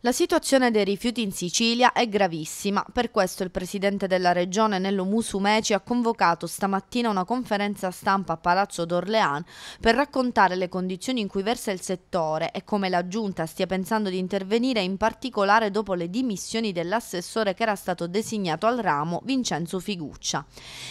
La situazione dei rifiuti in Sicilia è gravissima, per questo il presidente della regione Nello Musumeci ha convocato stamattina una conferenza stampa a Palazzo d'Orlean per raccontare le condizioni in cui versa il settore e come la giunta stia pensando di intervenire in particolare dopo le dimissioni dell'assessore che era stato designato al ramo Vincenzo Figuccia.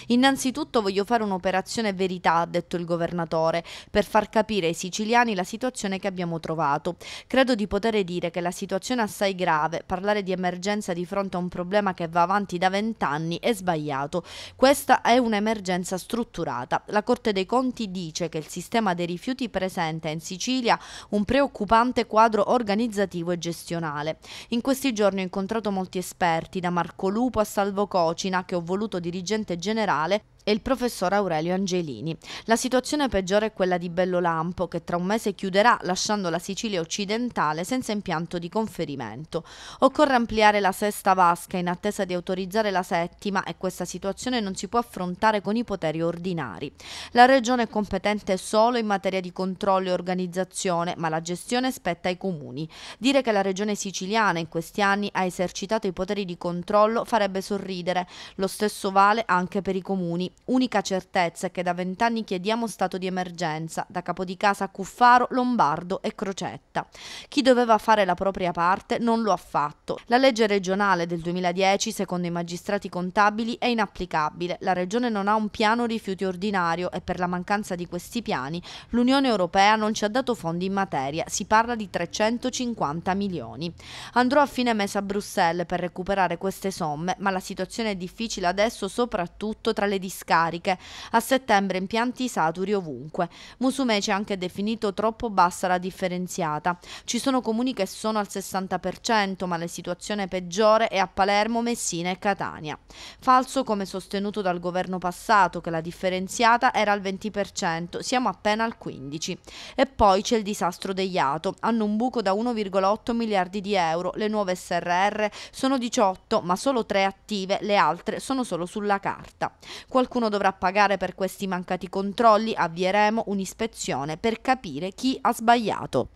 Innanzitutto voglio fare un'operazione verità, ha detto il governatore, per far capire ai siciliani la situazione che abbiamo trovato. Credo di poter dire che la situazione situazione assai grave, parlare di emergenza di fronte a un problema che va avanti da vent'anni è sbagliato. Questa è un'emergenza strutturata. La Corte dei Conti dice che il sistema dei rifiuti presenta in Sicilia un preoccupante quadro organizzativo e gestionale. In questi giorni ho incontrato molti esperti, da Marco Lupo a Salvo Cocina, che ho voluto dirigente generale, e il professor Aurelio Angelini. La situazione peggiore è quella di Bellolampo, che tra un mese chiuderà lasciando la Sicilia occidentale senza impianto di conferenza trasferimento. Occorre ampliare la sesta vasca in attesa di autorizzare la settima e questa situazione non si può affrontare con i poteri ordinari. La Regione è competente solo in materia di controllo e organizzazione, ma la gestione spetta ai comuni. Dire che la Regione siciliana in questi anni ha esercitato i poteri di controllo farebbe sorridere. Lo stesso vale anche per i comuni. Unica certezza è che da vent'anni chiediamo stato di emergenza, da capo Capodicasa a Cuffaro, Lombardo e Crocetta. Chi doveva fare la propria parte parte non lo ha fatto. La legge regionale del 2010, secondo i magistrati contabili, è inapplicabile. La regione non ha un piano rifiuti ordinario e per la mancanza di questi piani l'Unione Europea non ci ha dato fondi in materia. Si parla di 350 milioni. Andrò a fine mese a Bruxelles per recuperare queste somme, ma la situazione è difficile adesso soprattutto tra le discariche. A settembre impianti saturi ovunque. Musumeci ha anche definito troppo bassa la differenziata. Ci sono comuni che sono al 60 60%, ma la situazione peggiore è a Palermo, Messina e Catania. Falso come sostenuto dal governo passato che la differenziata era al 20%, siamo appena al 15%. E poi c'è il disastro degli ATO, hanno un buco da 1,8 miliardi di euro, le nuove SRR sono 18 ma solo 3 attive, le altre sono solo sulla carta. Qualcuno dovrà pagare per questi mancati controlli, avvieremo un'ispezione per capire chi ha sbagliato.